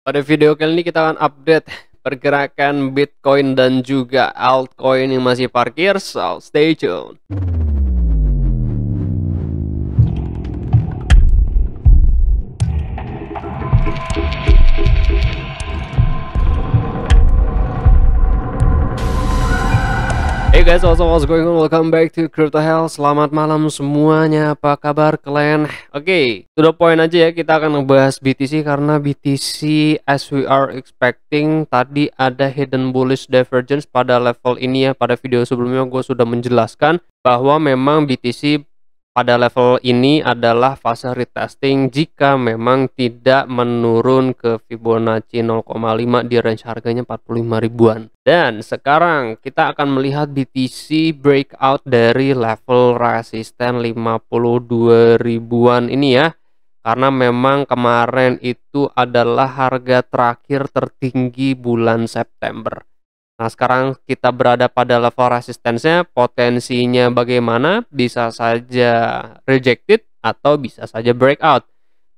Pada video kali ini kita akan update pergerakan Bitcoin dan juga altcoin yang masih parkir, so stay tune. Hey guys, what's, what's going on? Welcome back to Crypto Hell. Selamat malam semuanya. Apa kabar kalian? Oke, okay, to the aja ya. Kita akan membahas BTC karena BTC as we are expecting tadi ada hidden bullish divergence pada level ini ya. Pada video sebelumnya gue sudah menjelaskan bahwa memang BTC pada level ini adalah fase retesting jika memang tidak menurun ke Fibonacci 0,5 di range harganya 45 ribuan. Dan sekarang kita akan melihat BTC breakout dari level resisten 52 ribuan ini ya. Karena memang kemarin itu adalah harga terakhir tertinggi bulan September. Nah, sekarang kita berada pada level resistensinya, potensinya bagaimana? Bisa saja rejected atau bisa saja breakout.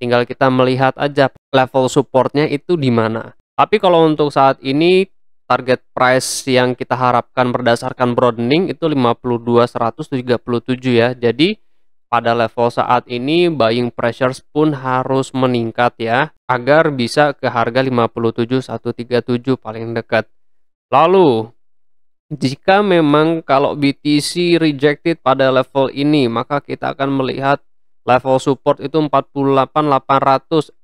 Tinggal kita melihat aja level supportnya itu di mana. Tapi kalau untuk saat ini target price yang kita harapkan berdasarkan broadening itu 52.137 ya. Jadi pada level saat ini buying pressures pun harus meningkat ya agar bisa ke harga 57.137 paling dekat. Lalu, jika memang kalau BTC rejected pada level ini, maka kita akan melihat level support itu 48.800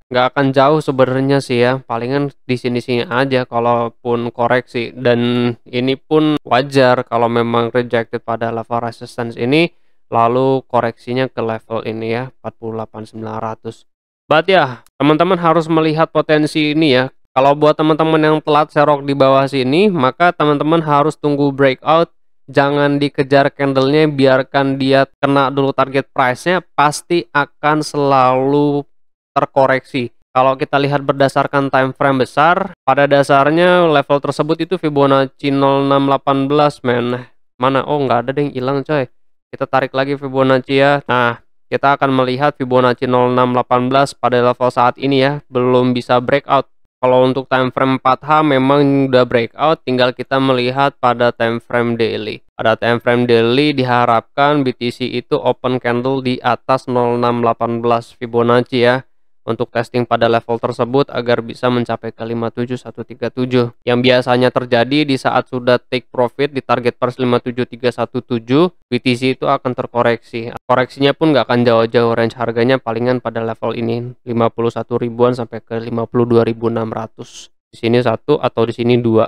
nggak akan jauh sebenarnya sih ya palingan di sini sini aja kalaupun koreksi dan ini pun wajar kalau memang rejected pada level resistance ini lalu koreksinya ke level ini ya 48900 but ya teman-teman harus melihat potensi ini ya kalau buat teman-teman yang telat serok di bawah sini, maka teman-teman harus tunggu breakout. Jangan dikejar candlenya, biarkan dia kena dulu target price-nya, pasti akan selalu terkoreksi. Kalau kita lihat berdasarkan time frame besar, pada dasarnya level tersebut itu Fibonacci 0618, men. Mana? Oh, nggak ada deh yang hilang, coy. Kita tarik lagi Fibonacci ya. Nah, kita akan melihat Fibonacci 0618 pada level saat ini ya, belum bisa breakout kalau untuk time frame 4H memang udah breakout, tinggal kita melihat pada time frame daily. Pada time frame daily diharapkan BTC itu open candle di atas 0618 Fibonacci ya untuk testing pada level tersebut agar bisa mencapai ke 57137 yang biasanya terjadi di saat sudah take profit di target pers 57317 BTC itu akan terkoreksi koreksinya pun nggak akan jauh-jauh range harganya palingan pada level ini 51 ribuan sampai ke 52.600 di sini satu atau di sini dua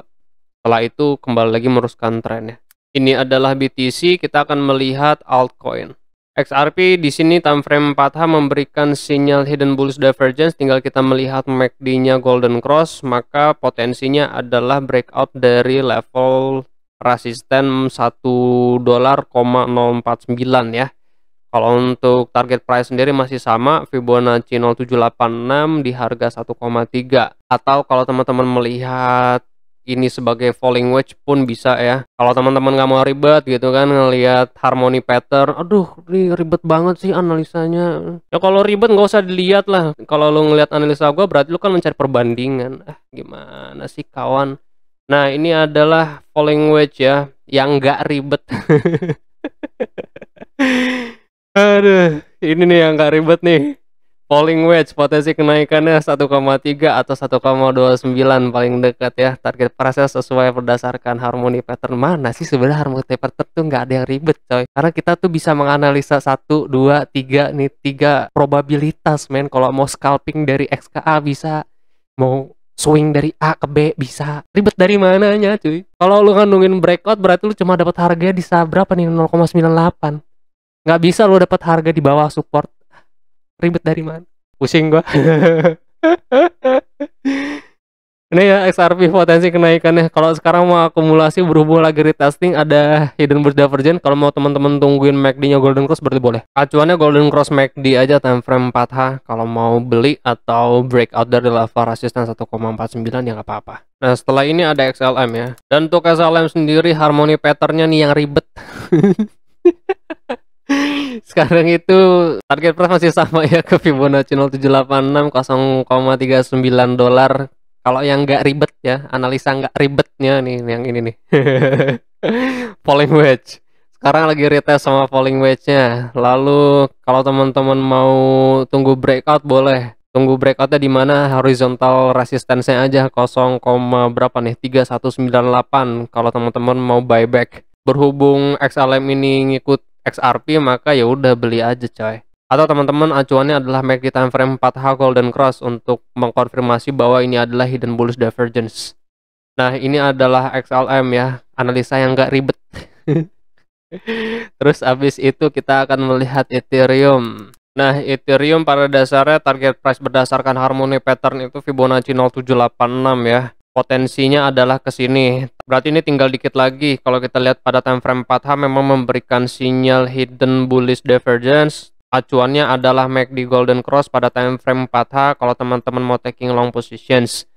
setelah itu kembali lagi meruskan trennya ini adalah BTC kita akan melihat altcoin XRP di sini time frame 4H memberikan sinyal hidden bullish divergence tinggal kita melihat MACD-nya golden cross maka potensinya adalah breakout dari level resisten 1 dolar 0.49 ya. Kalau untuk target price sendiri masih sama Fibonacci 0786 di harga 1,3 atau kalau teman-teman melihat ini sebagai falling wedge pun bisa ya. Kalau teman-teman nggak mau ribet gitu kan ngelihat harmony pattern, aduh ini ribet banget sih analisanya. Ya kalau ribet nggak usah dilihat lah. Kalau lu ngelihat analisa gue, berarti lu kan mencari perbandingan. Ah gimana sih kawan? Nah ini adalah falling wedge ya yang nggak ribet. aduh ini nih yang nggak ribet nih. Falling wedge potensi kenaikannya 1,3 atau 1,29 paling dekat ya. Target price sesuai berdasarkan harmoni pattern mana sih sebenarnya harmoni pattern tuh nggak ada yang ribet coy. Karena kita tuh bisa menganalisa 1 2 3 nih 3 probabilitas men kalau mau scalping dari XKA bisa mau swing dari A ke B bisa ribet dari mananya cuy kalau lu ngandungin breakout berarti lu cuma dapat harga di berapa nih 0,98 nggak bisa lu dapat harga di bawah support ribet dari mana pusing gua ini ya XRP potensi kenaikannya kalau sekarang mau akumulasi berhubung lagi retesting ada hidden bird divergent kalau mau teman-teman tungguin MACD nya Golden Cross berarti boleh acuannya Golden Cross MACD aja time frame 4H kalau mau beli atau breakout dari level resistance 1,49 ya nggak apa-apa nah setelah ini ada XLM ya dan untuk XLM sendiri harmoni patternnya nih yang ribet Sekarang itu target price masih sama ya ke Fibonacci 0786 0,39 dolar. Kalau yang nggak ribet ya, analisa nggak ribetnya nih yang ini nih. falling wedge. Sekarang lagi retest sama falling wedge-nya. Lalu kalau teman-teman mau tunggu breakout boleh. Tunggu breakoutnya di mana horizontal resistancenya aja 0, berapa nih 3198 kalau teman-teman mau buyback berhubung XLM ini ngikut XRP maka ya udah beli aja coy. Atau teman-teman acuannya adalah MACD time frame 4H Golden Cross untuk mengkonfirmasi bahwa ini adalah hidden bullish divergence. Nah, ini adalah XLM ya, analisa yang gak ribet. Terus abis itu kita akan melihat Ethereum. Nah, Ethereum pada dasarnya target price berdasarkan harmoni pattern itu Fibonacci 0786 ya potensinya adalah ke sini. Berarti ini tinggal dikit lagi. Kalau kita lihat pada time frame 4H memang memberikan sinyal hidden bullish divergence. Acuannya adalah MACD Golden Cross pada time frame 4H kalau teman-teman mau taking long positions.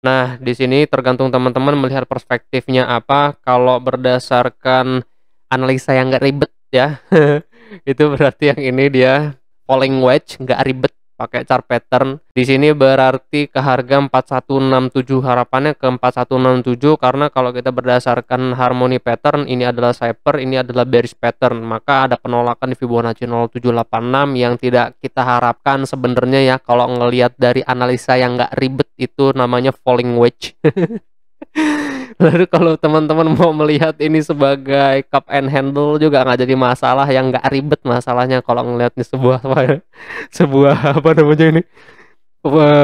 Nah, di sini tergantung teman-teman melihat perspektifnya apa. Kalau berdasarkan analisa yang nggak ribet ya, itu berarti yang ini dia falling wedge nggak ribet pakai chart pattern. Di sini berarti ke harga 4167 harapannya ke 4167 karena kalau kita berdasarkan harmoni pattern ini adalah cipher, ini adalah bearish pattern, maka ada penolakan di Fibonacci 0786 yang tidak kita harapkan sebenarnya ya kalau ngelihat dari analisa yang nggak ribet itu namanya falling wedge. Lalu kalau teman-teman mau melihat ini sebagai cup and handle juga nggak jadi masalah yang nggak ribet masalahnya kalau ngelihatnya sebuah apa ya, sebuah apa namanya ini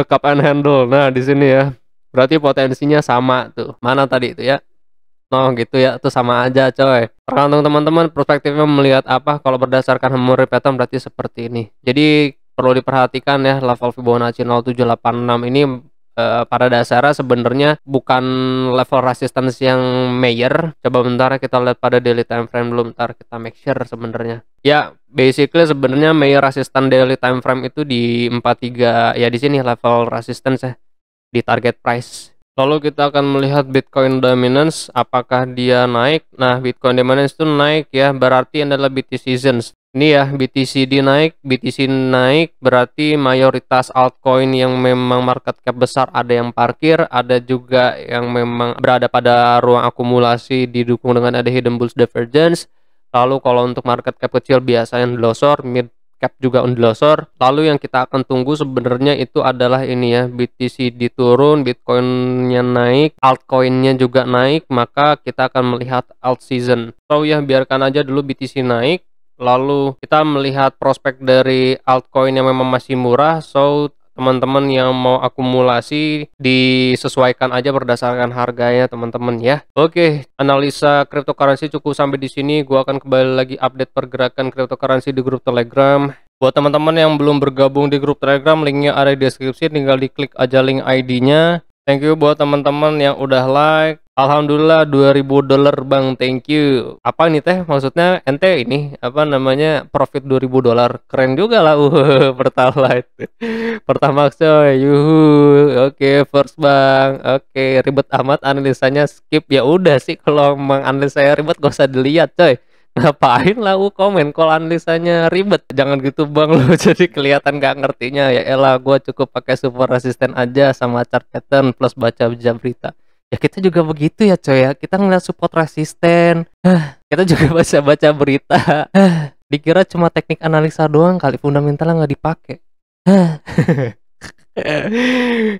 cup and handle. Nah di sini ya berarti potensinya sama tuh. Mana tadi itu ya? No oh, gitu ya, itu sama aja coy. Tergantung teman-teman perspektifnya melihat apa. Kalau berdasarkan memori pattern berarti seperti ini. Jadi perlu diperhatikan ya level Fibonacci 0786 ini Eh, pada dasarnya sebenarnya bukan level resistance yang mayor. Coba bentar kita lihat pada daily time frame dulu bentar kita make sure sebenarnya. Ya, basically sebenarnya major resistance daily time frame itu di 43 ya di sini level resistance ya di target price. Lalu kita akan melihat Bitcoin dominance apakah dia naik. Nah, Bitcoin dominance itu naik ya, berarti adalah BTC seasons. Ini ya BTCD naik, BTC naik berarti mayoritas altcoin yang memang market cap besar ada yang parkir, ada juga yang memang berada pada ruang akumulasi didukung dengan ada hidden bulls divergence. Lalu kalau untuk market cap kecil biasanya delosor, mid cap juga undlosor. Lalu yang kita akan tunggu sebenarnya itu adalah ini ya, BTC diturun, Bitcoinnya naik, altcoinnya juga naik, maka kita akan melihat alt season. So ya biarkan aja dulu BTC naik, lalu kita melihat prospek dari altcoin yang memang masih murah so teman-teman yang mau akumulasi disesuaikan aja berdasarkan harganya teman-teman ya. Oke, analisa cryptocurrency cukup sampai di sini. Gua akan kembali lagi update pergerakan cryptocurrency di grup Telegram. Buat teman-teman yang belum bergabung di grup Telegram, linknya ada di deskripsi, tinggal diklik aja link ID-nya. Thank you buat teman-teman yang udah like, Alhamdulillah 2000 dolar bang thank you apa nih teh maksudnya ente ini apa namanya profit 2000 dolar keren juga lah uh, pertalite pertama coy yuhu oke okay, first bang oke okay, ribet amat analisanya skip ya udah sih kalau emang analisanya saya ribet gak usah dilihat coy ngapain lah u uh, komen kalau analisanya ribet jangan gitu bang lu jadi kelihatan gak ngertinya ya elah gue cukup pakai super resisten aja sama chart pattern plus baca baca berita ya kita juga begitu ya coy ya kita ngeliat support resisten kita juga baca baca berita dikira cuma teknik analisa doang kali fundamental nggak dipakai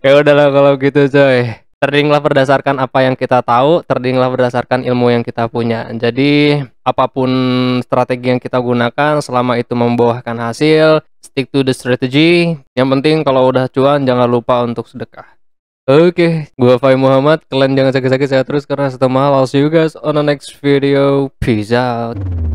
ya udahlah kalau gitu coy tradinglah berdasarkan apa yang kita tahu tradinglah berdasarkan ilmu yang kita punya jadi apapun strategi yang kita gunakan selama itu membuahkan hasil stick to the strategy yang penting kalau udah cuan jangan lupa untuk sedekah Oke, okay, gua Fai Muhammad. Kalian jangan sakit-sakit saya terus karena setelah I'll see you guys on the next video. Peace out.